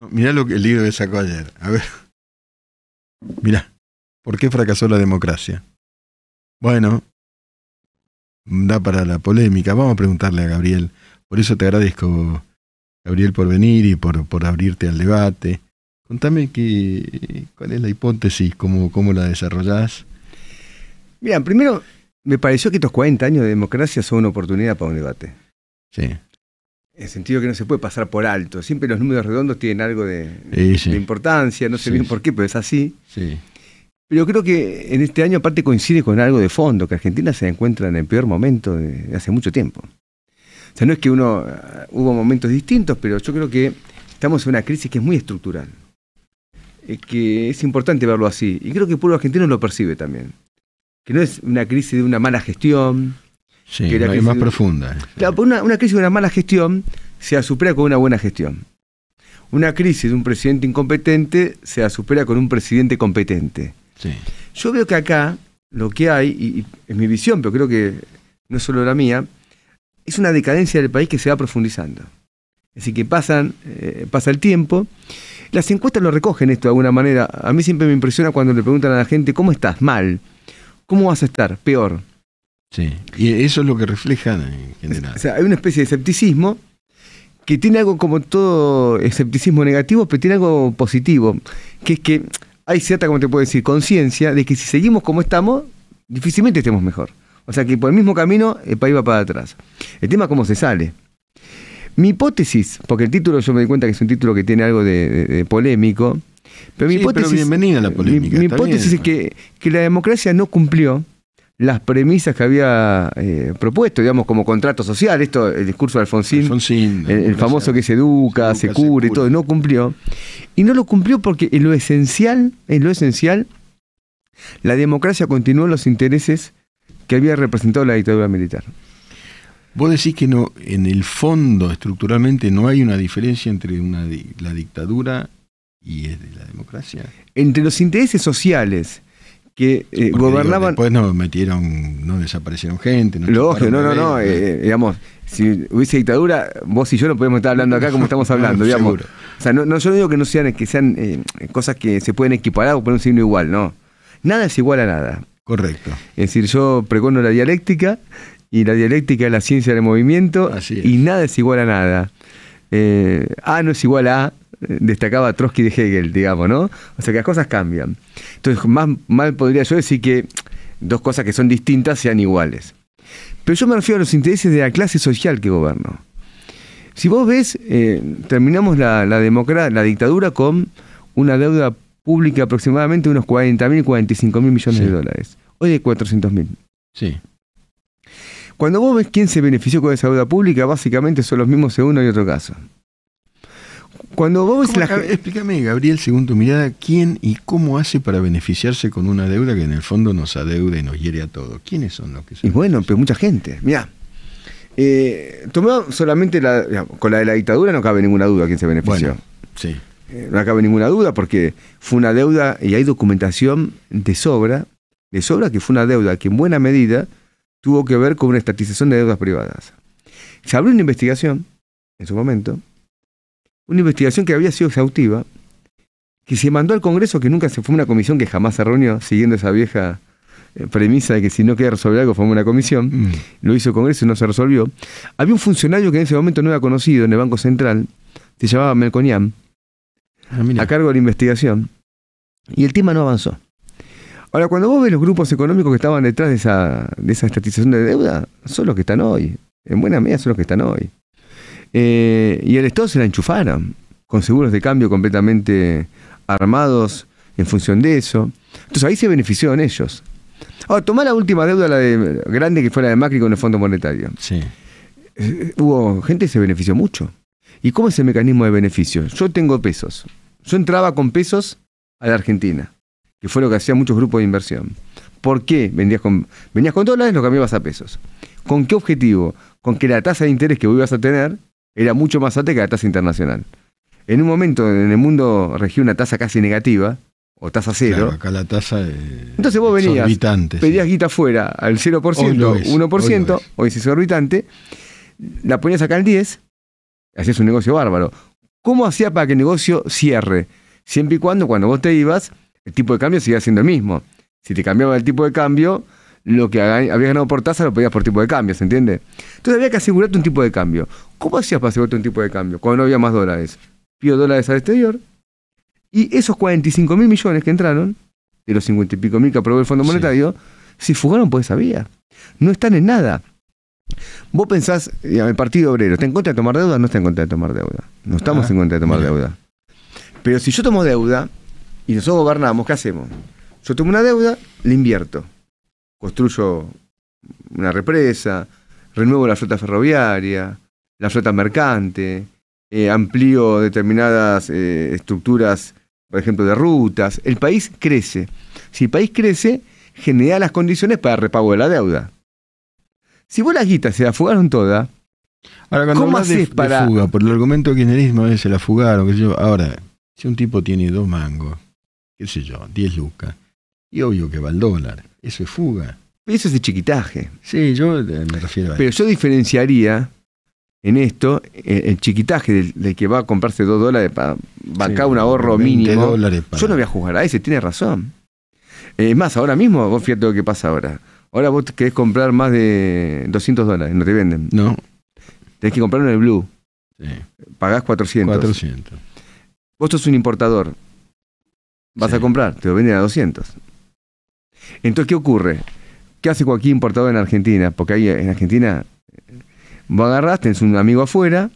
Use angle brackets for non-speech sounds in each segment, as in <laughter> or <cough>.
Mirá lo que, el libro que sacó ayer. A ver. <laughs> Mirá. ¿Por qué fracasó la democracia? Bueno, da para la polémica. Vamos a preguntarle a Gabriel. Por eso te agradezco, Gabriel, por venir y por, por abrirte al debate. Contame que, cuál es la hipótesis, cómo, cómo la desarrollás. Mirá, primero, me pareció que estos 40 años de democracia son una oportunidad para un debate. Sí. En el sentido que no se puede pasar por alto. Siempre los números redondos tienen algo de, importancia, no sé bien por qué, pero es así. Pero creo que en este año aparte coincide con algo de fondo, que Argentina se encuentra en el peor momento de hace mucho tiempo. O sea, no es que uno ah, hubo momentos distintos, pero yo creo que estamos en una crisis que es muy estructural. Es que es importante verlo así. Y creo que el pueblo argentino lo percibe también. Que no es una crisis de una mala gestión, Sí, que más profunda. Eh. una, crisis de una mala gestión se supera con una buena gestión. Una crisis de un presidente incompetente se supera con un presidente competente. Yo veo que acá lo que hay, y, es mi visión, pero creo que no es solo la mía, es una decadencia del país que se va profundizando. así que pasan, eh, pasa el tiempo. Las encuestas lo recogen esto de alguna manera. A mí siempre me impresiona cuando le preguntan a la gente, ¿cómo estás? Mal. ¿Cómo vas a estar? Peor y eso es lo que refleja en general. O sea, hay una especie de escepticismo que tiene algo como todo escepticismo negativo, pero tiene algo positivo, que es que hay cierta, como te puedo decir, conciencia de que si seguimos como estamos, difícilmente estemos mejor. O sea que por el mismo camino el país va para atrás. El tema es cómo se sale. Mi hipótesis, porque el título yo me di cuenta que es un título que tiene algo de, polémico, pero mi hipótesis, bienvenida la Mi, hipótesis es que, que la democracia no cumplió las premisas que había eh, propuesto, digamos, como contrato social, esto, el discurso de Alfonsín, el, famoso que se educa, se, cubre y todo, no cumplió. Y no lo cumplió porque en lo esencial, lo esencial, la democracia continuó los intereses que había representado la dictadura militar. Vos decís que no, en el fondo, estructuralmente, no hay una diferencia entre la dictadura y la democracia. Entre los intereses sociales que eh, gobernaban. pues después no metieron, no desaparecieron gente. No no, no, no. Eh, eh. digamos, si hubiese dictadura, vos y yo no podemos estar hablando acá como estamos <laughs> hablando, digamos. O sea, no, yo digo que no sean, que sean cosas que se pueden equiparar o poner un signo igual, no. Nada es igual a nada. Correcto. Es decir, yo pregono la dialéctica y la dialéctica es la ciencia del movimiento y nada es igual a nada. A no es igual a destacaba Trotsky de Hegel, digamos, ¿no? O sea que las cosas cambian. Entonces, más mal podría yo decir que dos cosas que son distintas sean iguales. Pero yo me refiero a los intereses de la clase social que gobierno. Si vos ves, eh, terminamos la, la, la dictadura con una deuda pública aproximadamente de unos 40.000, mil, 45 millones de dólares. Hoy de 400 mil. Sí. Cuando vos ves quién se benefició con esa deuda pública, básicamente son los mismos en uno y otro caso. Cuando vos la... Explícame, Gabriel, según tu mirada, ¿quién y cómo hace para beneficiarse con una deuda que en el fondo nos adeuda y nos hiere a todos? ¿Quiénes son los que Y bueno, pues mucha gente. Mira, eh, tomado solamente la, con la de la dictadura no cabe ninguna duda quién se benefició. sí. Eh, no cabe ninguna duda porque fue una deuda y hay documentación de sobra, de sobra que fue una deuda que en buena medida tuvo que ver con una estatización de deudas privadas. Se abrió una investigación en su momento una investigación que había sido exhaustiva, que se mandó al Congreso, que nunca se fue una comisión que jamás se reunió, siguiendo esa vieja eh, premisa de que si no queda resolver algo fue una comisión, mm. lo hizo el Congreso y no se resolvió. Había un funcionario que en ese momento no era conocido en el Banco Central, se llamaba Melconian, ah, a cargo de la investigación, y el tema no avanzó. Ahora, cuando vos ves los grupos económicos que estaban detrás de esa, de esa estatización de deuda, son los que están hoy. En buena medida son los que están hoy. Eh, y el Estado se la enchufaron con seguros de cambio completamente armados en función de eso. Entonces ahí se benefició en ellos. Ahora, tomá la última deuda, la grande que fue la de Macri con el Fondo Monetario. Sí. Eh, hubo gente que se benefició mucho. ¿Y cómo es el mecanismo de beneficio? Yo tengo pesos. Yo entraba con pesos a la Argentina, que fue lo que hacían muchos grupos de inversión. ¿Por qué vendías con, venías con dólares, lo cambiabas a pesos? ¿Con qué objetivo? Con que la tasa de interés que vos ibas a tener era mucho más alta que la tasa internacional. En un momento en el mundo regía una tasa casi negativa, o tasa cero. acá la tasa es Entonces vos venías, pedías guita fuera al 0%, 1%, hoy, si es exorbitante, la ponías acá al 10, hacías un negocio bárbaro. ¿Cómo hacías para que el negocio cierre? Siempre y cuando, cuando vos te ibas, el tipo de cambio seguía siendo el mismo. Si te cambiaba el tipo de cambio, lo que habías ganado por tasa lo pedías por tipo de cambio, ¿se entiende? Entonces había que asegurarte un tipo de cambio. ¿Cómo hacías para asegurarte un tipo de cambio cuando no había más dólares? Pido dólares al exterior y esos 45 mil millones que entraron, de los 50 y pico mil que aprobó el Fondo Monetario, si fugaron pues esa vía. No están en nada. Vos pensás, el Partido Obrero, ¿está en contra de tomar deuda? No está en contra de tomar deuda. No estamos ah, en contra de tomar deuda. Pero si yo tomo deuda y nosotros gobernamos, ¿qué hacemos? Yo tomo una deuda, la invierto construyo una represa, renuevo la flota ferroviaria, la flota mercante, eh, amplío determinadas eh, estructuras, por ejemplo, de rutas. El país crece. Si el país crece, genera las condiciones para el repago de la deuda. Si vos las guitas se la fugaron todas, ¿Cómo haces para... Por el argumento de kirchnerismo es eh, se la fugaron, yo. Ahora, si un tipo tiene dos mangos, qué sé yo, diez lucas, y obvio que va el dólar. Eso es fuga. Eso es de chiquitaje. Sí, yo eh, me refiero a eso. Pero yo diferenciaría en esto eh, el, chiquitaje De que va a comprarse dos dólares para bancar un ahorro mínimo. Yo no voy a juzgar a ese, tiene razón. Eh, es más, ahora mismo, vos fíjate lo que pasa ahora. Ahora vos querés comprar más de 200 dólares, no te venden. No. Tenés que comprar en el Blue. Sí. Pagás 400. 400. Vos sos un importador. Vas a comprar, te lo venden a 200. Entonces, ¿qué ocurre? ¿Qué hace cualquier importador en Argentina? Porque ahí en Argentina vos agarraste, tenés un amigo afuera,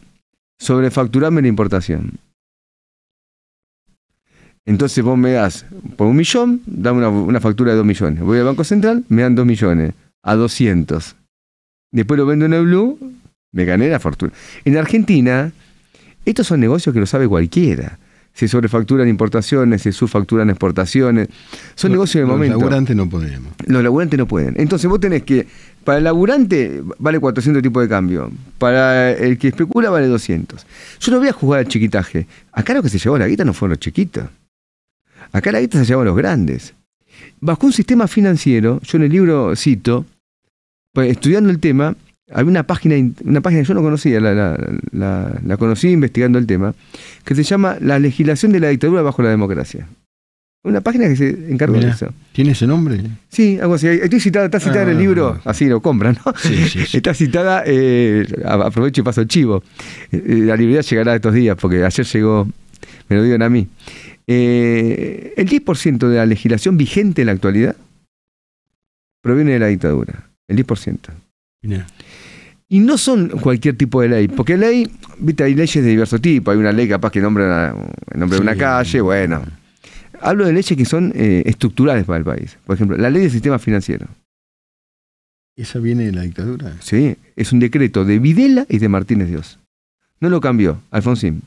facturarme la importación. Entonces vos me das por un millón, dame una, factura de dos millones. Voy al Banco Central, me dan dos millones, a doscientos. Después lo vendo en el Blue, me gané la fortuna. En Argentina, estos son negocios que lo sabe cualquiera se sobrefacturan importaciones, se subfacturan exportaciones. Son negocios de momento. Los laburantes no podemos. Los laburantes no pueden. Entonces vos tenés que, para el laburante vale 400 tipos de cambio, para el que especula vale 200. Yo no voy a jugar al chiquitaje. Acá lo que se llevó la guita no fueron los chiquitos. Acá la guita se llevó a los grandes. Bajo un sistema financiero, yo en el libro cito, pues, estudiando el tema, hay una página, una página que yo no conocía, la, la, la, la, conocí investigando el tema, que se llama La legislación de la dictadura bajo la democracia. Una página que se encarga de eso. ¿Tiene ese nombre? Sí, algo así. Estoy citada, está citada en el ah, libro, así lo compran, ¿no? <laughs> Está citada, eh, aprovecho y paso el chivo. Eh, la libertad llegará estos días, porque ayer llegó, me lo dieron a mí. Eh, el 10% de la legislación vigente en la actualidad proviene de la dictadura. El 10%. Y no son cualquier tipo de ley, porque ley, viste, hay leyes de diversos tipos, Hay una ley capaz que nombra el nombre de una calle, bueno. Hablo de leyes que son eh, estructurales para el país. Por ejemplo, la ley del sistema financiero. ¿Esa viene de la dictadura? Sí, es un decreto de Videla y de Martínez Dios. No lo cambió Alfonsín,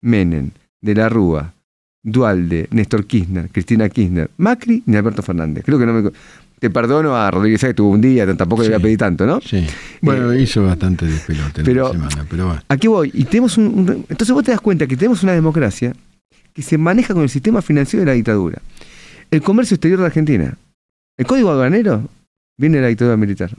Menem, De la Rúa, Dualde, Néstor Kirchner, Cristina Kirchner, Macri ni Alberto Fernández. Creo que no me te perdono a Rodríguez que tuvo un día, tampoco le voy a pedir tanto, ¿no? Sí. Eh, bueno, hizo bastante despelote pero, la semana, pero bueno. Aquí voy, y tenemos un, Entonces vos te das cuenta que tenemos una democracia que se maneja con el sistema financiero de la dictadura. El comercio exterior de Argentina. El código aduanero viene de la dictadura militar.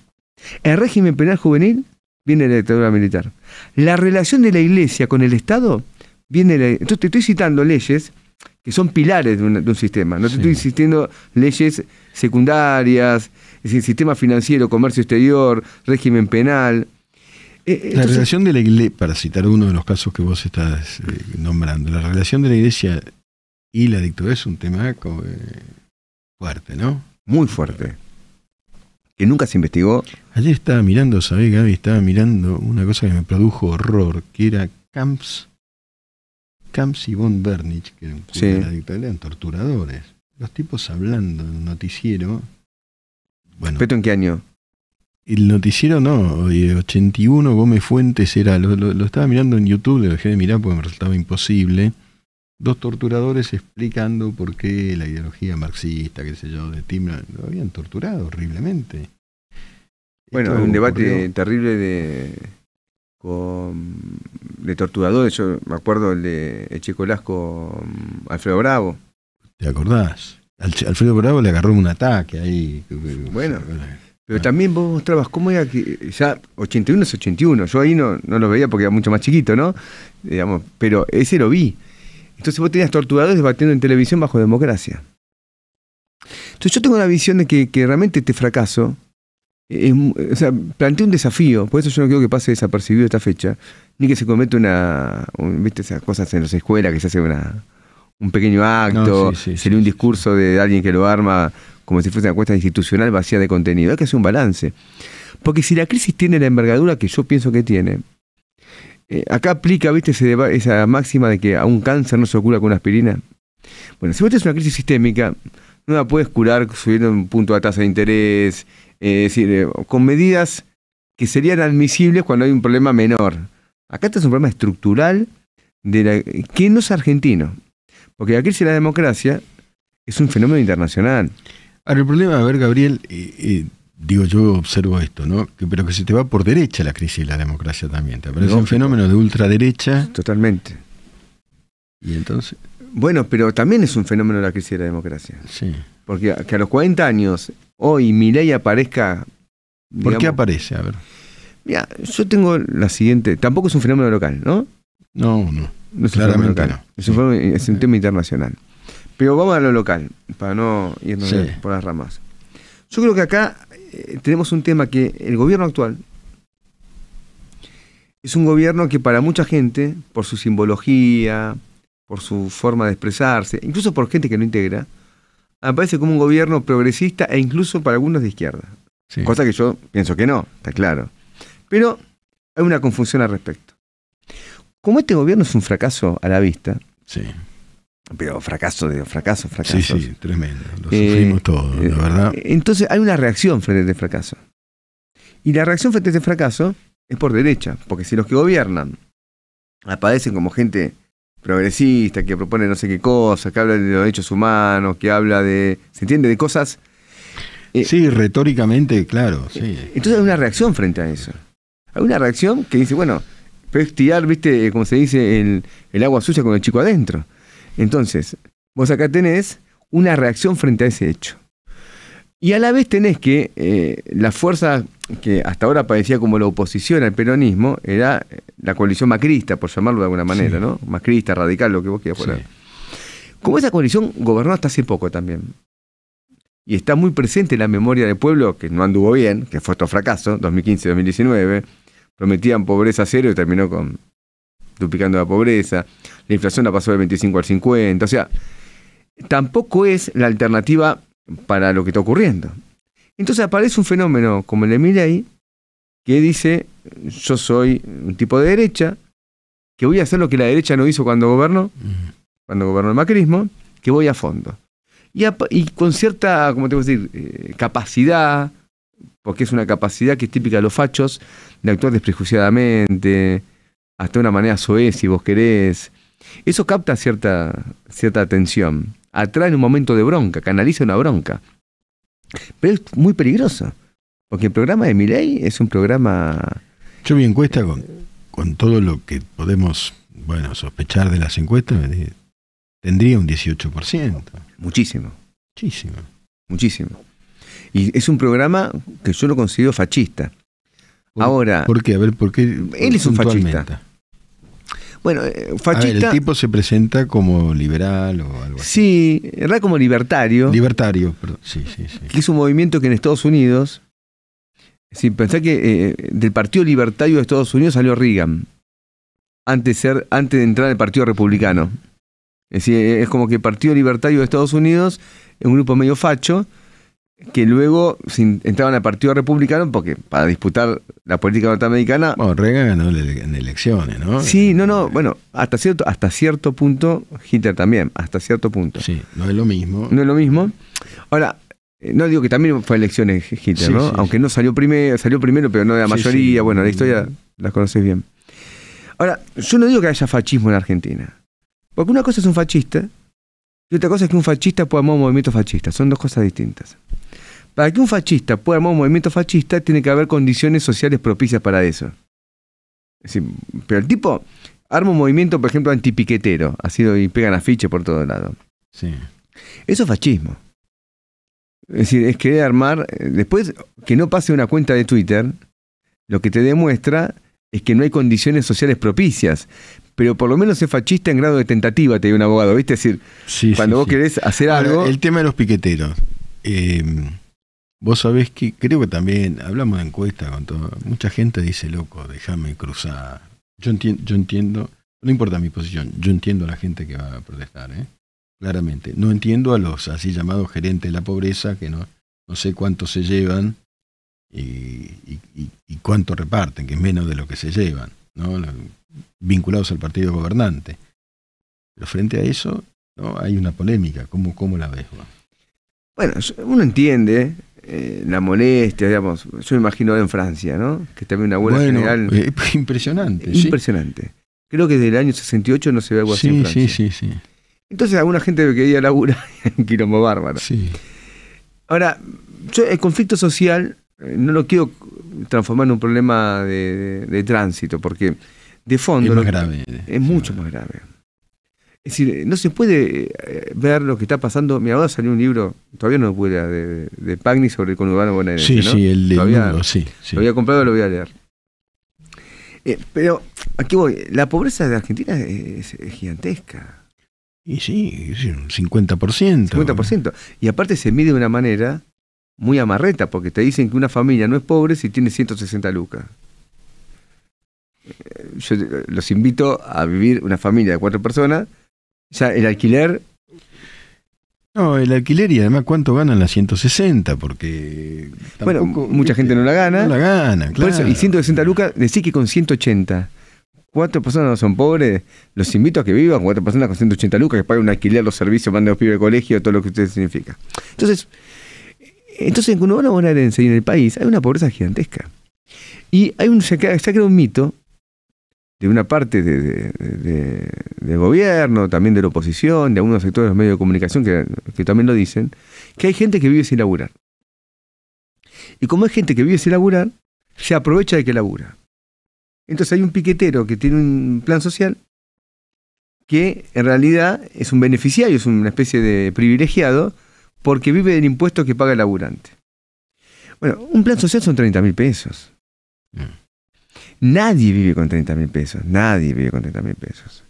El régimen penal juvenil viene de la dictadura militar. La relación de la iglesia con el Estado viene de la... Entonces te estoy citando leyes que son pilares de un, sistema. No te estoy insistiendo leyes secundarias, es decir, sistema financiero, comercio exterior, régimen penal. Eh, la relación de la iglesia, para citar uno de los casos que vos estás eh, nombrando, la relación de la iglesia y la dictadura es un tema eh, fuerte, ¿no? Muy fuerte. Que nunca se investigó. Ayer estaba mirando, ¿sabés, Gaby? Estaba mirando una cosa que me produjo horror, que era Camps Camps y von Bernich, que eran torturadores. Los tipos hablando en un noticiero. Bueno, en qué año? El noticiero no, de eh, 81 Gómez Fuentes era, lo, estaba mirando en YouTube, lo dejé de mirar porque me resultaba imposible. Dos torturadores explicando por qué la ideología marxista, qué sé yo, de Tim, lo habían torturado horriblemente. Bueno, un debate terrible de con de torturadores, yo me acuerdo el de Chico Lasco mm, Alfredo Bravo. ¿Te acordás? Alfredo Bravo le agarró un ataque ahí. Bueno, pero también vos mostrabas cómo era que ya 81 es 81, yo ahí no, no lo veía porque era mucho más chiquito, ¿no? Digamos, pero ese lo vi. Entonces vos tenías torturadores debatiendo en televisión bajo democracia. Entonces yo tengo una visión de que realmente este fracaso o sea, plantea un desafío, por eso yo no quiero que pase desapercibido esta fecha, ni que se cometa una, viste esas cosas en las escuelas que se hace un pequeño acto, sería un discurso de alguien que lo arma como si fuese una cuesta institucional vacía de contenido, hay que hacer un balance. Porque si la crisis tiene la envergadura que yo pienso que tiene, eh, acá aplica, viste, esa máxima de que a un cáncer no se cura con una aspirina. Bueno, si vos tenés una crisis sistémica, no la puedes curar subiendo un punto de tasa de interés, eh, es decir, eh, con medidas que serían admisibles cuando hay un problema menor. Acá este es un problema estructural de que no es argentino. Porque la crisis de la democracia es un fenómeno internacional. Ahora, el problema, a ver, Gabriel, eh, digo, yo observo esto, ¿no? pero que se te va por derecha la crisis de la democracia también. ¿Te es un fenómeno de ultraderecha? Totalmente. ¿Y entonces? Bueno, pero también es un fenómeno la crisis de la democracia. Sí. Porque que a los 40 años hoy oh, ley aparezca. ¿Por qué aparece? A ver. yo tengo la siguiente. Tampoco es un fenómeno local, ¿no? No, no. No es un Es, tema internacional. Pero vamos a lo local, para no irnos por las ramas. Yo creo que acá eh, tenemos un tema que el gobierno actual es un gobierno que para mucha gente, por su simbología, por su forma de expresarse, incluso por gente que no integra, aparece como un gobierno progresista e incluso para algunos de izquierda. Cosa que yo pienso que no, está claro. Pero hay una confusión al respecto. Como este gobierno es un fracaso a la vista, sí. pero fracaso de fracaso, fracaso. Sí, sí, tremendo. Lo eh, sufrimos todos, la eh, verdad. Entonces hay una reacción frente a este fracaso. Y la reacción frente a este fracaso es por derecha, porque si los que gobiernan aparecen como gente progresista, que propone no sé qué cosas, que habla de los derechos humanos, que habla de. ¿Se entiende? De cosas. Eh, sí, retóricamente, claro. Sí. Eh, entonces hay una reacción frente a eso. Hay una reacción que dice, bueno, Puedes tirar, viste, eh, como se dice, el, el, agua sucia con el chico adentro. Entonces, vos acá tenés una reacción frente a ese hecho. Y a la vez tenés que eh, la fuerza que hasta ahora parecía como la oposición al peronismo era eh, la coalición macrista, por llamarlo de alguna manera, ¿no? Macrista, radical, lo que vos quieras poner. Como esa coalición gobernó hasta hace poco también. Y está muy presente en la memoria del pueblo, que no anduvo bien, que fue todo fracaso, 2015-2019. Prometían pobreza cero y terminó con duplicando la pobreza. La inflación la pasó de 25 al 50. O sea, tampoco es la alternativa para lo que está ocurriendo. Entonces aparece un fenómeno como el de Milley que dice, yo soy un tipo de derecha, que voy a hacer lo que la derecha no hizo cuando gobernó, cuando gobernó el macrismo, que voy a fondo. Y, con cierta, como te voy a decir, eh, capacidad, porque es una capacidad que es típica de los fachos, de actuar desprejuiciadamente, hasta de una manera soez, si vos querés. Eso capta cierta, cierta atención atrae en un momento de bronca, canaliza una bronca. Pero es muy peligroso, porque el programa de Miley es un programa... Yo mi encuesta con, todo lo que podemos, bueno, sospechar de las encuestas, tendría un 18%. Muchísimo. Muchísimo. Muchísimo. Y es un programa que yo lo considero fascista. Ahora. ¿Por qué? A ver, ¿por qué? Él es un fascista. Bueno, eh, ah, el tipo se presenta como liberal o algo así. Sí, era como libertario. Libertario, perdón. Sí, sí, sí. Que es un movimiento que en Estados Unidos... Sí, pensá que eh, del Partido Libertario de Estados Unidos salió Reagan. Antes, antes de entrar al Partido Republicano. Es decir, eh, es como que el Partido Libertario de Estados Unidos es un grupo medio facho que luego entraban al Partido Republicano porque para disputar la política norteamericana. Bueno, Reagan ganó en elecciones, ¿no? Sí, no, no, bueno, hasta cierto, hasta cierto punto, Hitler también, hasta cierto punto. Sí, no es lo mismo. No es lo mismo. Ahora, eh, no digo que también fue elecciones Hitler, ¿no? Aunque no salió primero, salió primero, pero no de la mayoría, bueno, la historia la conoces bien. Ahora, yo no digo que haya fascismo en Argentina. Porque una cosa es un fascista y otra cosa es que un fascista pueda mover un movimiento fascista. Son dos cosas distintas. Para que un fascista pueda armar un movimiento fascista, tiene que haber condiciones sociales propicias para eso. pero el tipo arma un movimiento, por ejemplo, antipiquetero, sido y pegan afiche por todo lado Sí. Eso es fascismo. Es decir, es querer armar. Eh, después que no pase una cuenta de Twitter, lo que te demuestra es que no hay condiciones sociales propicias. Pero por lo menos es fascista en grado de tentativa, te digo un abogado, ¿viste? Es decir, cuando vos querés hacer algo. El tema de los piqueteros. Eh, Vos sabés que creo que también hablamos de encuesta con todo. Mucha gente dice, loco, déjame cruzar. Yo, enti yo entiendo, no importa mi posición, yo entiendo a la gente que va a protestar, ¿eh? claramente. No entiendo a los así llamados gerentes de la pobreza, que no, no sé cuánto se llevan y, y, cuánto reparten, que es menos de lo que se llevan, ¿no? vinculados al partido gobernante. Pero frente a eso, ¿no? hay una polémica. ¿Cómo, cómo la ves? Vos? Bueno, uno entiende eh, la molestia, digamos. Yo me imagino en Francia, ¿no? Que también una huelga general. Eh, <laughs> impresionante impresionante. Impresionante. Creo que desde el año 68 no se ve algo así en Francia. Sí, sí, Entonces alguna gente que quería laburar <laughs> en quilombo bárbaro. Sí. Ahora, el conflicto social eh, no lo quiero transformar en un problema de, tránsito, porque de fondo... Es mucho más grave. Es decir, eh, no se puede eh, ver lo que está pasando. Mi abogado salió un libro, todavía no lo pude de, de Pagni sobre el conurbano bonaerense. Sí, sí, el libro, Lo había comprado, lo voy a leer. Eh, pero, aquí voy. La pobreza de Argentina es, gigantesca. Y sí, un 50%. 50%. Y aparte se mide de una manera muy amarreta, porque te dicen que una familia no es pobre si tiene 160 lucas. Eh, yo los invito a vivir una familia de cuatro personas o sea, el alquiler. No, el alquiler y además cuánto ganan las 160, porque. Bueno, mucha gente no la gana. No la gana, claro. y 160 lucas, decir que con 180 cuatro personas son pobres, los invito a que vivan cuatro personas con 180 lucas, que paguen un alquiler, los servicios, manden a los pibes al colegio, todo lo que ustedes significa. Entonces, entonces en va bonaerense y en el país hay una pobreza gigantesca. Y hay un, se ha, creado un mito de una parte de, del gobierno, también de la oposición, de algunos sectores de los medios de comunicación que, también lo dicen, que hay gente que vive sin laburar. Y como hay gente que vive sin laburar, se aprovecha de que labura. Entonces hay un piquetero que tiene un plan social que en realidad es un beneficiario, es una especie de privilegiado, porque vive del impuesto que paga el laburante. Bueno, un plan social son 30 mil pesos. Mm. Nadie vive con 30 mil pesos, nadie vive con 30 mil pesos.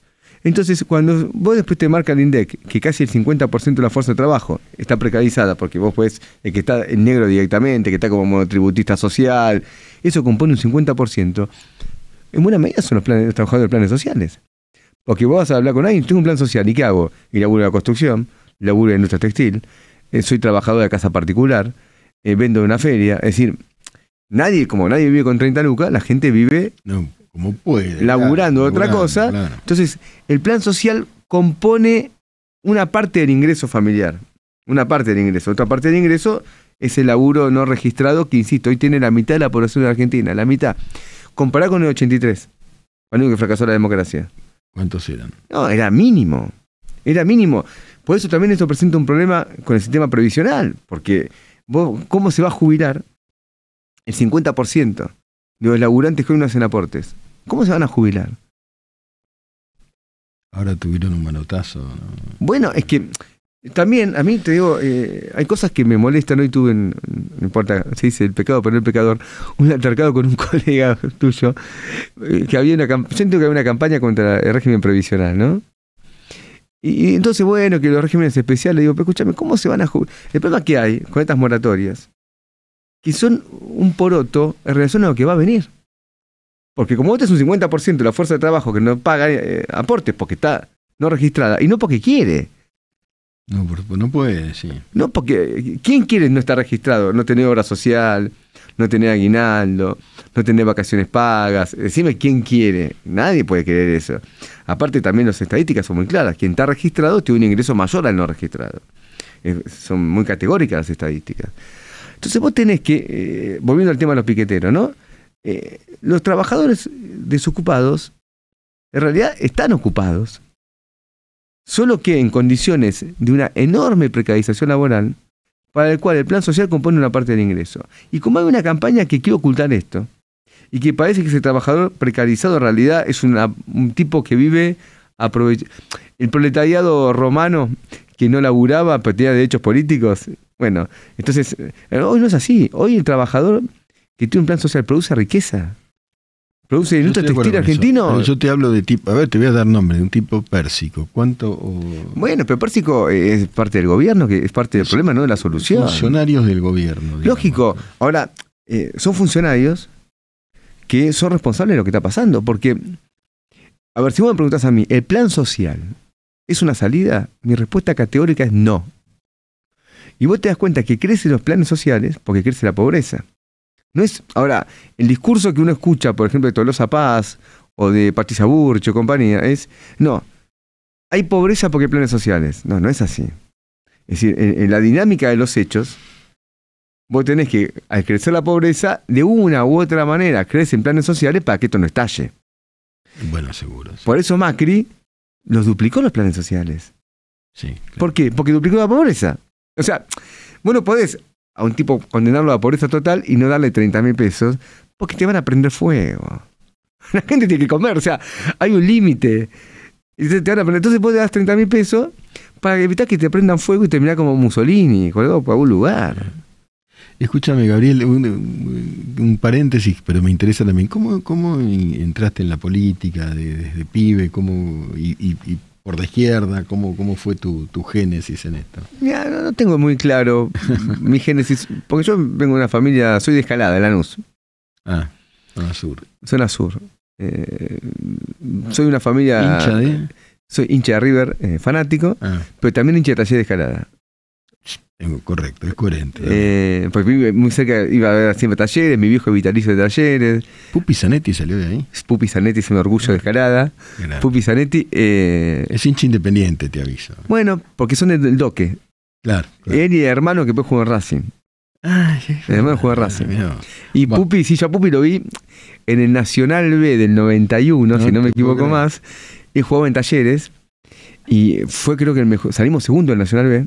Entonces, cuando vos después te marca el INDEC que casi el 50% de la fuerza de trabajo está precarizada, porque vos pues el que está en negro directamente, que está como tributista social, eso compone un 50%, en buena medida son los, planes, trabajadores de planes sociales. Porque vos vas a hablar con alguien, tengo un plan social, ¿y qué hago? Y laburo en la construcción, laburo en la industria textil, eh, soy trabajador de casa particular, eh, vendo en una feria, es decir, nadie, como nadie vive con 30 lucas, la gente vive no, como puede, laburando otra cosa. Entonces, el plan social compone una parte del ingreso familiar. Una parte del ingreso. Otra parte del ingreso es el laburo no registrado que, insisto, hoy tiene la mitad de la población de Argentina. La mitad. comparado con el 83, cuando fracasó la democracia. ¿Cuántos eran? No, era mínimo. Era mínimo. Por eso también esto presenta un problema con el sistema previsional, porque ¿cómo se va a jubilar el 50% de los laburantes que hoy no hacen aportes. ¿Cómo se van a jubilar? Ahora tuvieron un manotazo. Bueno, es que también, a mí te digo, eh, hay cosas que me molestan. Hoy tuve, no importa, se dice el pecado, pero no el pecador, un altercado con un <laughs> colega tuyo, eh, que había una, yo entiendo que había una campaña contra el régimen previsional, ¿no? Y, entonces, bueno, que los regímenes especiales, digo, pero escúchame, ¿cómo se van a jubilar? El problema que hay con estas moratorias que son un poroto en relación a lo que va a venir. Porque como este es un 50% de la fuerza de trabajo que no paga eh, aportes porque está no registrada y no porque quiere. No, no puede, sí. No, porque ¿quién quiere no estar registrado? No tener obra social, no tener aguinaldo, no tener vacaciones pagas. Decime quién quiere. Nadie puede querer eso. Aparte también las estadísticas son muy claras. Quien está registrado tiene un ingreso mayor al no registrado. son muy categóricas las estadísticas. Entonces vos tenés que, eh, volviendo al tema de los piqueteros, ¿no? Eh, los trabajadores desocupados en realidad están ocupados, solo que en condiciones de una enorme precarización laboral, para el cual el plan social compone una parte del ingreso. Y como hay una campaña que quiere ocultar esto, y que parece que ese trabajador precarizado en realidad es un tipo que vive aprovechando. El proletariado romano que no laburaba, pero tenía derechos políticos, bueno, entonces, eh, hoy no es así. Hoy el trabajador que tiene un plan social produce riqueza. Produce el textil argentino. yo te hablo de tipo, a ver, te voy a dar nombre, de un tipo pérsico. ¿Cuánto? Bueno, pero pérsico es parte del gobierno, que es parte del problema, no de la solución. Funcionarios del gobierno. Lógico. Ahora, eh, son funcionarios que son responsables de lo que está pasando, porque, a ver, si vos me preguntas a mí, ¿el plan social es una salida? Mi respuesta categórica es no, y vos te das cuenta que crecen los planes sociales porque crece la pobreza. No es, ahora, el discurso que uno escucha, por ejemplo, de Tolosa Paz o de Patricia Burch o compañía, es, no, hay pobreza porque hay planes sociales. No, no es así. Es decir, en, la dinámica de los hechos, vos tenés que, al crecer la pobreza, de una u otra manera crecen planes sociales para que esto no estalle. Bueno, seguro. Por eso Macri los duplicó los planes sociales. Sí, ¿Por qué? Porque duplicó la pobreza. O sea, vos no podés a un tipo condenarlo a pobreza total y no darle 30 mil pesos porque te van a prender fuego. <laughs> La gente tiene que comer, o sea, hay un límite. Entonces vos le das 30 mil pesos para evitar que te prendan fuego y terminar como Mussolini, colgado por algún lugar. Escúchame, Gabriel, un, paréntesis, pero me interesa también. ¿Cómo, cómo entraste en la política desde pibe? ¿Cómo, por la izquierda? ¿Cómo, cómo fue tu, tu génesis en esto? no, tengo muy claro mi génesis, porque yo vengo de una familia, soy de Escalada, de Lanús. Ah, zona sur. Zona sur. Eh, soy una familia... ¿Hincha Soy hincha de River, eh, fanático, ah. pero también hincha de Taller de Escalada. Correcto, es coherente. Porque eh, pues muy cerca iba a haber siempre talleres, mi viejo vitalicio de talleres. Pupi Zanetti salió de ahí. Pupi Zanetti es un orgullo de escalada. Pupi Zanetti. Eh, es hincha independiente, te aviso. Bueno, porque son del doque. Claro, Él y el hermano que puede jugar Racing. el hermano juega Racing. Y Pupi, si yo a Pupi lo vi en el Nacional B del 91, si no me equivoco más. Él jugaba en talleres. Y fue, creo que el mejor. Salimos segundo en el Nacional B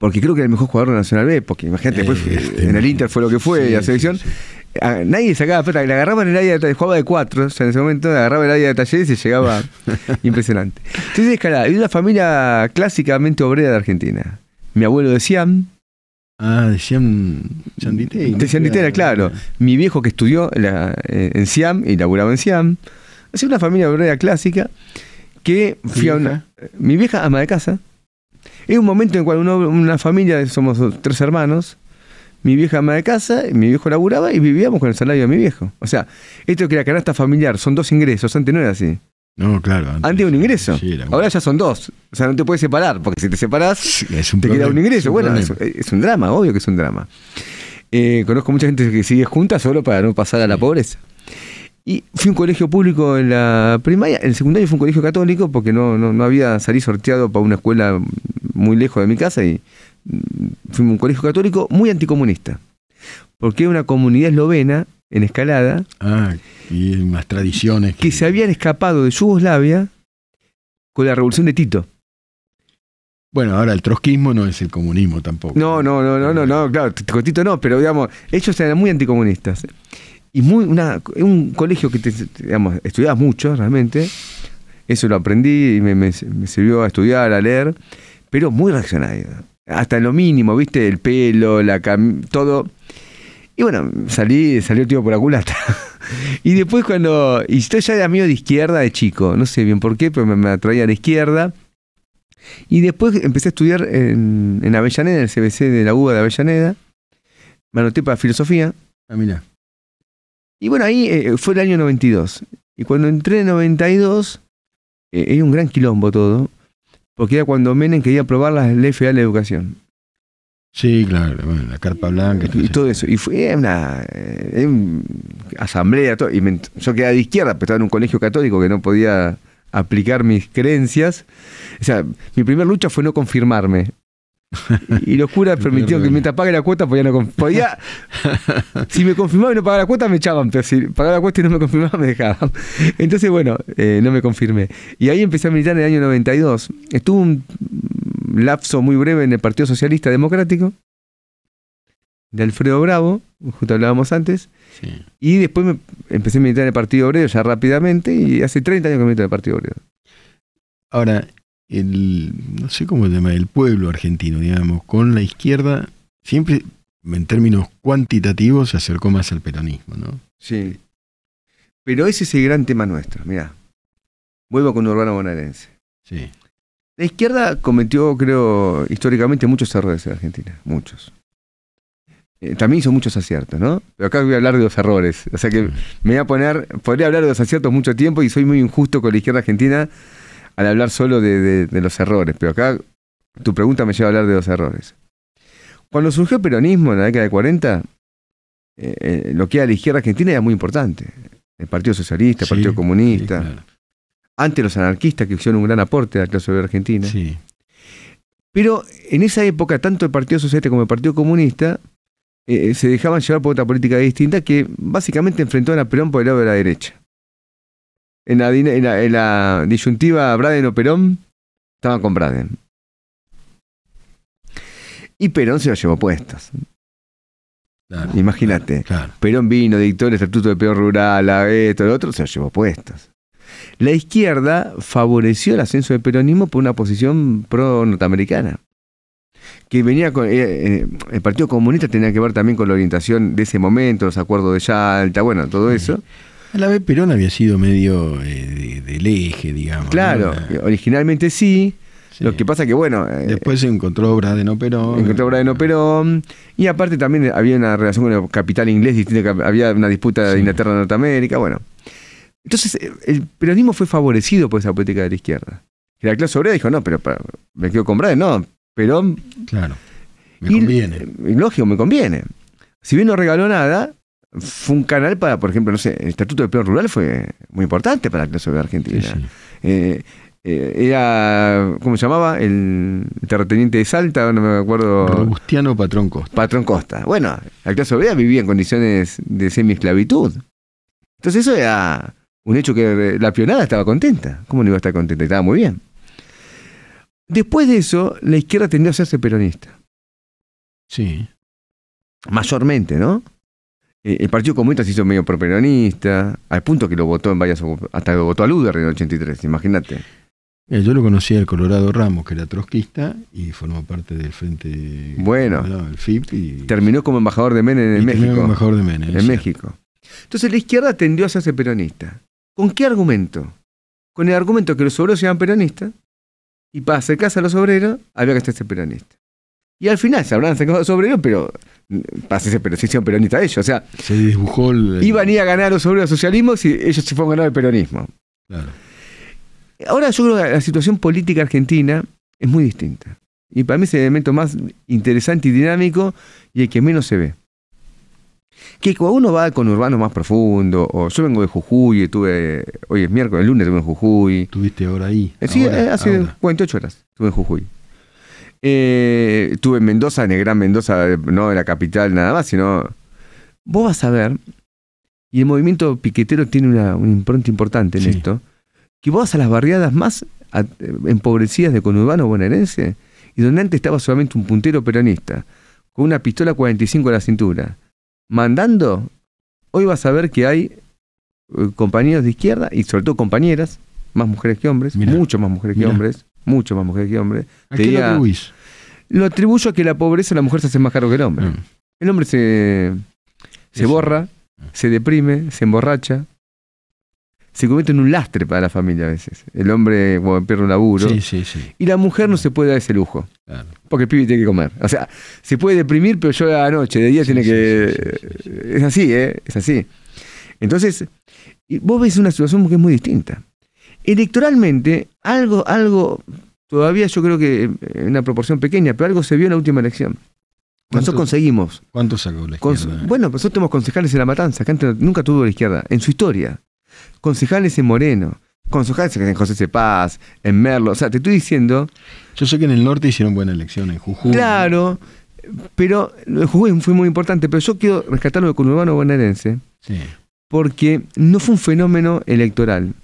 porque creo que era el mejor jugador de Nacional B, porque imagínate, pues, eh, eh, en el este, Inter fue lo que fue, la selección. Ah, nadie sacaba plata, le agarraban el área, de, jugaba de cuatro, o en ese momento agarraba el área de talleres y llegaba <laughs> impresionante. Entonces, Escalada, es una familia clásicamente obrera de Argentina. Mi abuelo decía, Ah, de Siam De Siam claro. Mi viejo que estudió eh, en Siam y laburaba en Siam. Es una familia obrera clásica que fui a una. Mi vieja ama de casa. Es un momento en el cual una familia, somos tres hermanos, mi vieja ama de casa, mi viejo laburaba y vivíamos con el salario de mi viejo. O sea, esto que la canasta familiar son dos ingresos, antes no era así. No, claro. Antes, era un ingreso. Ahora ya son dos. O sea, no te puedes separar, porque si te separas, te queda un ingreso. bueno, es, un drama, obvio que es un drama. Eh, conozco mucha gente que sigue junta solo para no pasar a la pobreza. Y fui a un colegio público en la primaria, en el secundario fue un colegio católico porque no, no, había, salido sorteado para una escuela muy lejos de mi casa y mm, fui un colegio católico muy anticomunista. Porque era una comunidad eslovena en escalada. Ah, y más tradiciones. Que... se habían escapado de Yugoslavia con la revolución de Tito. Bueno, ahora el trotskismo no es el comunismo tampoco. No, no, no, no, no, no, claro, con Tito no, pero digamos, ellos eran muy anticomunistas y muy una, un colegio que te, estudiabas mucho realmente, eso lo aprendí y me, sirvió a estudiar, a leer, pero muy reaccionario, hasta lo mínimo, viste, el pelo, la todo. Y bueno, salí, salió el tío por la culata. <laughs> y después cuando, y estoy ya de amigo de izquierda de chico, no sé bien por qué, pero me, atraía a la izquierda. Y después empecé a estudiar en, en Avellaneda, en el CBC de la UBA de Avellaneda. Me anoté para filosofía. Ah, mira. Y bueno, ahí eh, eh, fue el año 92. Y cuando entré en 92, eh, era un gran quilombo todo, porque era cuando Menem quería aprobar la ley federal de educación. Sí, claro, la carpa blanca. Y, todo eso. Y fue una, asamblea, todo, y yo quedé de izquierda, pero estaba en un colegio católico que no podía aplicar mis creencias. O sea, mi primera lucha fue no confirmarme y los curas <laughs> permitieron que mientras pague la cuota podía no podía, <laughs> Si me confirmaba y no pagaba la cuota, me echaban, pero si pagaba la cuota y no me confirmaba, me dejaban. <laughs> Entonces, bueno, eh, no me confirmé. Y ahí empecé a militar en el año 92. Estuve un lapso muy breve en el Partido Socialista Democrático de Alfredo Bravo, justo hablábamos antes. Y después me empecé a militar en el Partido Obrero ya rápidamente y hace 30 años que milito en el Partido Obrero. Ahora, el, no sé cómo se llama, el pueblo argentino, digamos, con la izquierda, siempre en términos cuantitativos se acercó más al peronismo, ¿no? Sí. Pero ese es el gran tema nuestro, mirá. Vuelvo con Urbano Bonaerense. Sí. La izquierda cometió, creo, históricamente muchos errores en Argentina, muchos. Eh, también hizo muchos aciertos, ¿no? Pero acá voy a hablar de los errores. O sea que me voy a poner, podría hablar de los aciertos mucho tiempo y soy muy injusto con la izquierda argentina al hablar solo de, los errores, pero acá tu pregunta me lleva a hablar de los errores. Cuando surgió el peronismo en la década de 40, eh, eh, lo que era la izquierda argentina era muy importante. El Partido Socialista, el Partido Comunista. Antes los anarquistas que hicieron un gran aporte a la clase argentina. Sí. Pero en esa época, tanto el Partido Socialista como el Partido Comunista eh, se dejaban llevar por otra política distinta que básicamente enfrentó a perón por el lado de la derecha en la, disyuntiva Braden o Perón, estaban con Braden. Y Perón se los llevó puestos. Imagínate. Perón vino, dictó el Estatuto de Peor Rural, esto, lo otro, se los llevó puestos. La izquierda favoreció el ascenso del peronismo por una posición pro-norteamericana. Que venía con. Eh, eh, el Partido Comunista tenía que ver también con la orientación de ese momento, los acuerdos de Yalta, bueno, todo eso. A la vez Perón había sido medio eh, del eje, digamos. Claro, originalmente sí. Lo que pasa que, bueno. Eh, Después se encontró obra de No Perón. Encontró obra de No Perón. Y aparte también había una relación con el capital inglés distinta, había una disputa de Inglaterra-Norteamérica, bueno. Entonces, eh, el peronismo fue favorecido por esa política de la izquierda. la clase obrera dijo, no, pero me quedo con no, Perón. Claro. Me conviene. Lógico, me conviene. Si bien no regaló nada, fue un canal para, por ejemplo, no sé, el Estatuto de peón Rural fue muy importante para la clase obrera argentina. Eh, eh, era, ¿cómo se llamaba? El terrateniente de Salta, no me acuerdo. Robustiano Patrón Costa. Patrón Costa. Bueno, la clase obrera vivía en condiciones de semi-esclavitud. Entonces eso era un hecho que la pionada estaba contenta. ¿Cómo no iba a estar contenta? Estaba muy bien. Después de eso, la izquierda tendió a hacerse peronista. Sí. Mayormente, ¿no? Eh, el Partido Comunista se hizo medio pro-peronista, al punto que lo votó en varias. hasta lo votó a Luder en el 83, imagínate. Eh, yo lo conocí el Colorado Ramos, que era trotskista y formó parte del Frente. Bueno, el FIP. terminó como embajador de Menem en México. embajador de Menem. En México. Entonces la izquierda tendió a hacerse peronista. ¿Con qué argumento? Con el argumento que los obreros eran peronistas y para acercarse a los obreros había que hacerse peronista. Y al final se habrán sacado los obreros, pero Pase ese pero ellos. O sea, se dibujó iban a ir a ganar los obreros socialismo y ellos se fueron a ganar el peronismo. Claro. Ahora yo creo que la situación política argentina es muy distinta. Y para mí es el elemento más interesante y dinámico y el que menos se ve. Que cuando uno va con Urbano más profundo o yo vengo de Jujuy, estuve, hoy es miércoles, el lunes estuve en Jujuy. tuviste ahora ahí. Sí, hace 48 horas estuve en Jujuy. Eh, estuve en Mendoza, en el Gran Mendoza, eh, no en la capital nada más, sino. Vos vas a ver, y el movimiento piquetero tiene una, impronta importante en esto, que vos vas a las barriadas más eh, empobrecidas de conurbano bonaerense, y donde antes estaba solamente un puntero peronista, con una pistola 45 a la cintura, mandando, hoy vas a ver que hay eh, compañeros de izquierda, y sobre todo compañeras, más mujeres que hombres, mucho más mujeres que hombres, mucho más mujer que hombre. ¿A qué lo atribuyo a que la pobreza la mujer se hace más caro que el hombre. Mm. El hombre se, borra, se deprime, se emborracha, se convierte en un lastre para la familia a veces. El hombre pierde un laburo. Sí, sí, sí. Y la mujer no se puede dar ese lujo. Porque el pibe tiene que comer. O sea, se puede deprimir, pero yo a la noche, de día tiene que. Es así, ¿eh? Es así. Entonces, vos ves una situación que es muy distinta. Electoralmente, algo, algo, todavía yo creo que en eh, una proporción pequeña, pero algo se vio en la última elección. Nosotros conseguimos. ¿Cuánto sacó la izquierda? bueno, nosotros tenemos concejales en La Matanza, que antes nunca tuvo la izquierda, en su historia. Concejales en Moreno, concejales en José Paz en Merlo. O sea, te estoy diciendo. Yo sé que en el norte hicieron buena elección, en Jujuy. Claro, pero Jujuy fue muy importante, pero yo quiero rescatarlo lo de conurbano bonaerense. Porque no fue un fenómeno electoral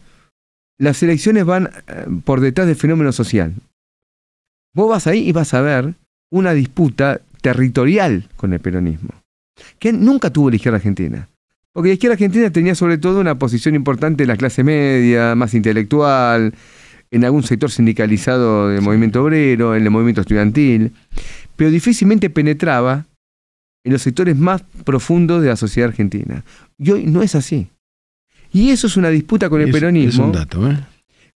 las elecciones van eh, por detrás del fenómeno social. Vos vas ahí y vas a ver una disputa territorial con el peronismo, que nunca tuvo la izquierda argentina. Porque la izquierda argentina tenía sobre todo una posición importante en la clase media, más intelectual, en algún sector sindicalizado del movimiento obrero, en el movimiento estudiantil, pero difícilmente penetraba en los sectores más profundos de la sociedad argentina. Y hoy no es así. Y eso es una disputa con el peronismo. ¿eh?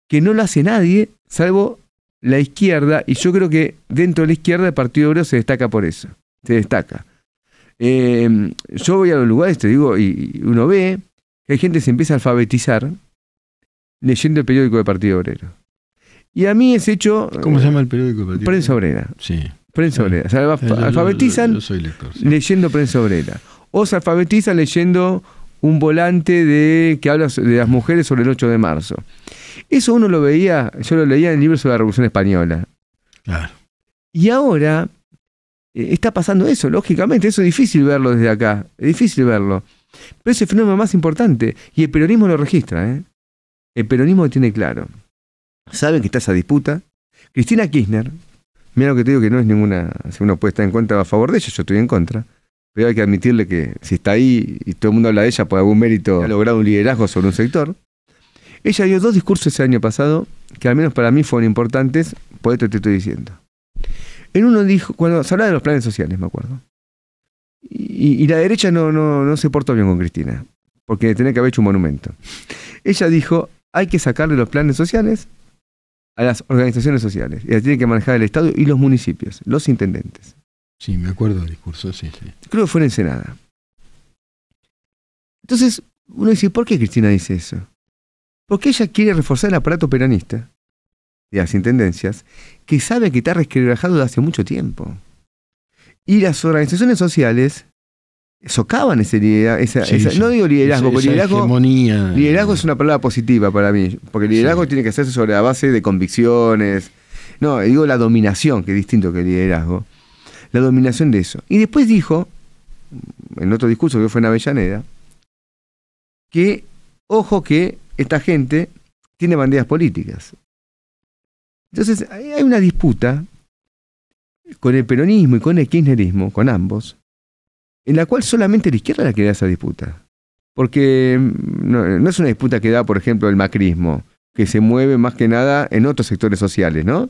Que no lo hace nadie, salvo la izquierda, y yo creo que dentro de la izquierda el Partido Obrero se destaca por eso. Se destaca. Em, yo voy a los lugares, te digo, y uno ve que hay gente que se empieza a alfabetizar leyendo el periódico del Partido Obrero. Y a mí es hecho. ¿Cómo se eh, llama el periódico? Partido? Prensa Obrera. Sí. Prensa ah, Obrera. O alfabetizan leyendo Prensa Obrera. O se alfabetizan leyendo un volante de que habla de las mujeres sobre el 8 de marzo. Eso uno lo veía, yo lo leía en el libro sobre la Revolución Española. Claro. Y ahora eh, está pasando eso, lógicamente, eso es difícil verlo desde acá, es difícil verlo. Pero es el fenómeno más importante y el peronismo lo registra, ¿eh? El peronismo lo tiene claro. Saben que está esa disputa. Cristina Kirchner, mira lo que te digo que no es ninguna, si uno puede estar en contra a favor de ella, yo estoy en contra pero hay que admitirle que si está ahí y todo el mundo habla de ella por algún mérito, ha logrado un liderazgo sobre un sector. Ella dio dos discursos ese año pasado que al menos para mí fueron importantes, por esto te estoy diciendo. En uno dijo, cuando se hablaba de los planes sociales, me acuerdo. Y, la derecha no, no, no se portó bien con Cristina, porque tenía que haber hecho un monumento. Ella dijo, hay que sacarle los planes sociales a las organizaciones sociales. Y las tiene que manejar el Estado y los municipios, los intendentes. Sí, me acuerdo del discurso, sí, sí. Creo que fue en Ensenada. Entonces, uno dice, ¿por qué Cristina dice eso? Porque ella quiere reforzar el aparato peronista de las intendencias que sabe que está resquebrajado desde hace mucho tiempo. Y las organizaciones sociales socavan ese liderazgo. no digo liderazgo, porque liderazgo, liderazgo eh. es una palabra positiva para mí, porque el liderazgo tiene que hacerse sobre la base de convicciones. No, digo la dominación, que es distinto que el liderazgo la dominación de eso. Y después dijo, en otro discurso que fue en Avellaneda, que, ojo que esta gente tiene banderas políticas. Entonces, hay una disputa con el peronismo y con el kirchnerismo, con ambos, en la cual solamente la izquierda la crea esa disputa. Porque mm, no, es una disputa que da, por ejemplo, el macrismo, que se mueve más que nada en otros sectores sociales, ¿no?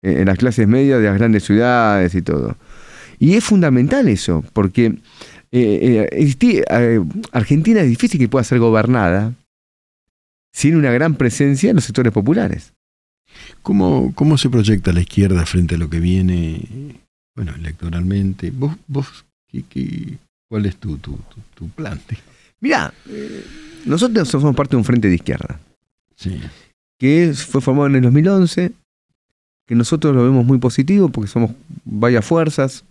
en las clases medias de las grandes ciudades y todo. Y es fundamental eso, porque eh, eh, eh, Argentina es difícil que pueda ser gobernada sin una gran presencia en los sectores populares. ¿Cómo, cómo se proyecta la izquierda frente a lo que viene, bueno, electoralmente? ¿Vos, vos qué, cuál es tu, tu, tu, plan? Mirá, nosotros somos parte de un frente de izquierda. Sí. Que fue formado en el 2011, que nosotros lo vemos muy positivo porque somos varias fuerzas,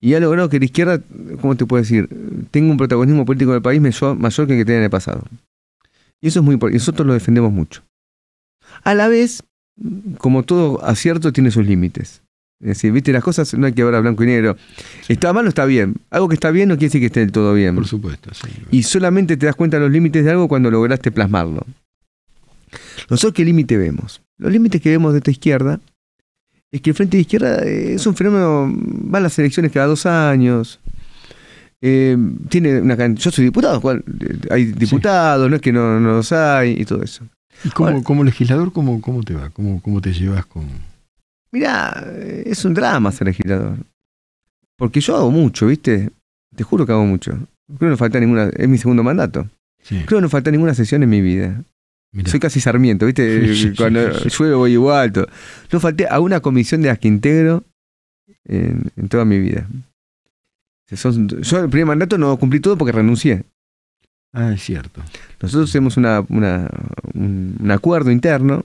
y ha logrado que la izquierda, ¿cómo te puedo decir?, tenga un protagonismo político del país mayor que el que tenía en el pasado. Y eso es muy importante, Y nosotros lo defendemos mucho. A la vez, como todo acierto, tiene sus límites. Es decir, viste, las cosas no hay que hablar blanco y negro. Está mal o está bien. Algo que está bien no quiere decir que esté del todo bien. Por supuesto. Sí, y solamente te das cuenta de los límites de algo cuando lograste plasmarlo. Nosotros, ¿qué límite vemos? Los límites que vemos de esta izquierda es que el Frente de Izquierda eh, es un fenómeno, Van las elecciones cada dos años. Eh, tiene una Yo soy diputado, ¿cuál? Eh, hay diputados, no es que no, no, los hay y todo eso. ¿Y como legislador, cómo, cómo te va? ¿Cómo, ¿Cómo te llevas con...? Mirá, es un drama ser legislador. Porque yo hago mucho, ¿viste? Te juro que hago mucho. Creo que no falta ninguna, es mi segundo mandato. Creo que no falta ninguna sesión en mi vida. Soy casi Sarmiento, ¿viste? <laughs> Cuando llueve voy igual. Yo No falté a una comisión de las que integro en, toda mi vida. Son, yo el primer mandato no cumplí todo porque renuncié. Ah, es cierto. Nosotros tenemos una, un, acuerdo interno,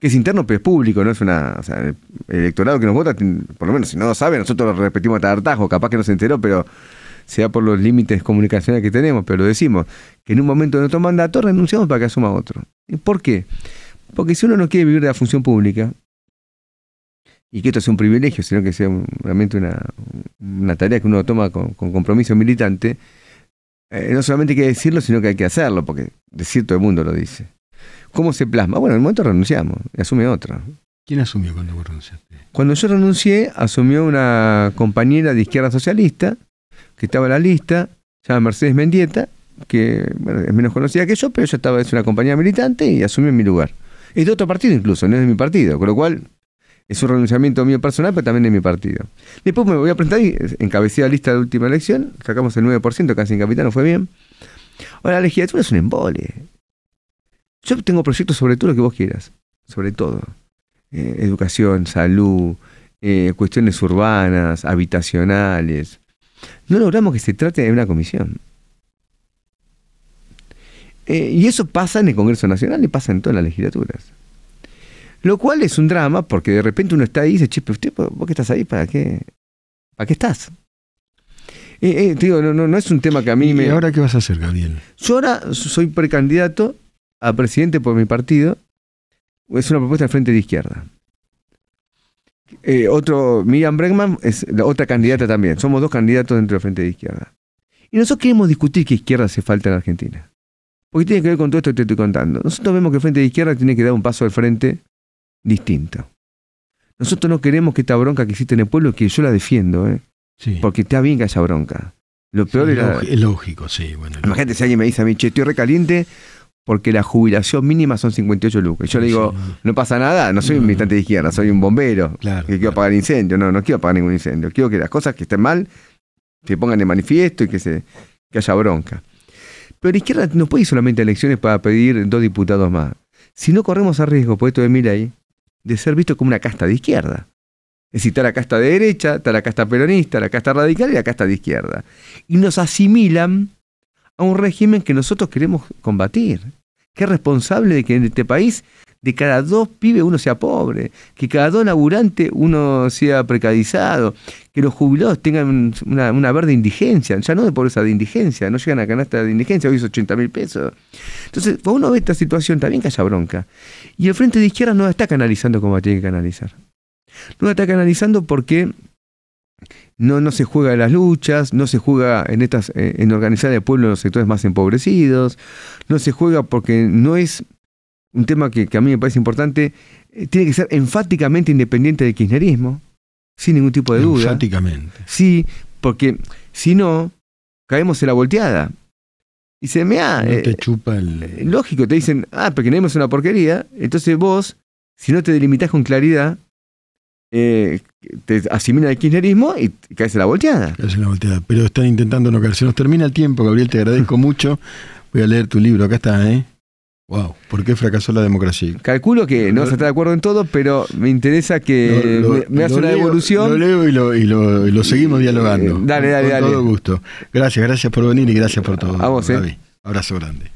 que es interno pero es público, no es una... O sea, el electorado que nos vota, por lo menos si no lo sabe, nosotros lo respetimos a tartajo, capaz que no se enteró, pero sea por los límites comunicacionales que tenemos, pero decimos que en un momento de nuestro mandato renunciamos para que asuma otro. ¿Por qué? Porque si uno no quiere vivir de la función pública, y que esto sea un privilegio, sino que sea realmente una, tarea que uno toma con, compromiso militante, eh, no solamente hay que decirlo, sino que hay que hacerlo, porque decir todo el mundo lo dice. ¿Cómo se plasma? Bueno, en el momento renunciamos, y asume otro. ¿Quién asumió cuando vos renunciaste? Cuando yo renuncié, asumió una compañera de izquierda socialista, que estaba en la lista, se llama Mercedes Mendieta, que es menos conocida que yo, pero yo estaba, es una compañía militante y asumió mi lugar. Es de otro partido incluso, no es de mi partido, con lo cual es un renunciamiento mío personal, pero también de mi partido. Después me voy a presentar y encabecé la lista de última elección, sacamos el 9%, casi en capital, no fue bien. Ahora, la legislatura es un embole. Yo tengo proyectos sobre todo lo que vos quieras, sobre todo. Eh, educación, salud, eh, cuestiones urbanas, habitacionales, no logramos que se trate de una comisión. Eh, y eso pasa en el Congreso Nacional y pasa en todas las legislaturas. Lo cual es un drama porque de repente uno está ahí y dice, che, usted, ¿vos qué estás ahí? ¿Para qué? ¿Para qué estás? Eh, eh digo, no, no, es un tema que a mí me... ¿Y ahora qué vas a hacer, Gabriel? Yo ahora soy precandidato a presidente por mi partido. Es una propuesta del Frente de Izquierda. Eh, otro, Miriam Bregman es otra candidata también. Somos dos candidatos dentro del Frente de Izquierda. Y nosotros queremos discutir qué izquierda hace falta en Argentina. Porque tiene que ver con todo esto que te estoy contando. Nosotros vemos que el Frente de Izquierda tiene que dar un paso al frente distinto. Nosotros no queremos que esta bronca que existe en el pueblo, que yo la defiendo, ¿eh? porque está bien que haya bronca. Lo peor es, lógico, sí. Bueno, Imagínate si alguien me dice a mí, che, estoy recaliente porque la jubilación mínima son 58 lucros. yo le digo, no pasa nada, no soy un militante de izquierda, soy un bombero que quiero apagar incendio. No, no quiero apagar ningún incendio. Quiero que las cosas que estén mal se pongan de manifiesto y que, se, que haya bronca. Pero la izquierda no puede ir solamente a elecciones para pedir dos diputados más. Si no corremos a riesgo, por esto de Milay, de ser visto como una casta de izquierda. Es decir, está la casta de derecha, está la casta peronista, la casta radical y la casta de izquierda. Y nos asimilan a un régimen que nosotros queremos combatir. que es responsable de que en este país de cada dos pibes uno sea pobre, que cada dos laburantes uno sea precarizado, que los jubilados tengan una, verde indigencia, ya no de pobreza, de indigencia, no llegan a canasta de indigencia, hoy es 80 mil pesos. Entonces, cuando uno ve esta situación, también calla bronca. Y el frente de izquierda no la está canalizando como la tiene que canalizar. No la está canalizando porque no, no se juega en las luchas, no se juega en, estas, eh, en organizar el pueblo en los sectores más empobrecidos, no se juega porque no es un tema que, a mí me parece importante, eh, tiene que ser enfáticamente independiente del kirchnerismo, sin ningún tipo de duda. Sí, porque si no, caemos en la volteada. Y se me no te eh, chupa Lógico, te dicen, ah, porque es una porquería. Entonces vos, si no te delimitas con claridad, eh, te asimilan el kirchnerismo y caes en la volteada. pero están intentando no caer. Se nos termina el tiempo, Gabriel, te agradezco <laughs> mucho. Voy a leer tu libro, acá está, ¿eh? Wow, ¿por qué fracasó la democracia? Calculo que no se está de acuerdo en todo, pero me interesa que me, hagas una devolución. evolución. Lo leo y lo, seguimos eh, dialogando. Dale, dale, dale. Con todo gusto. Gracias, gracias por venir y gracias por todo. A vos, eh. Abrazo grande.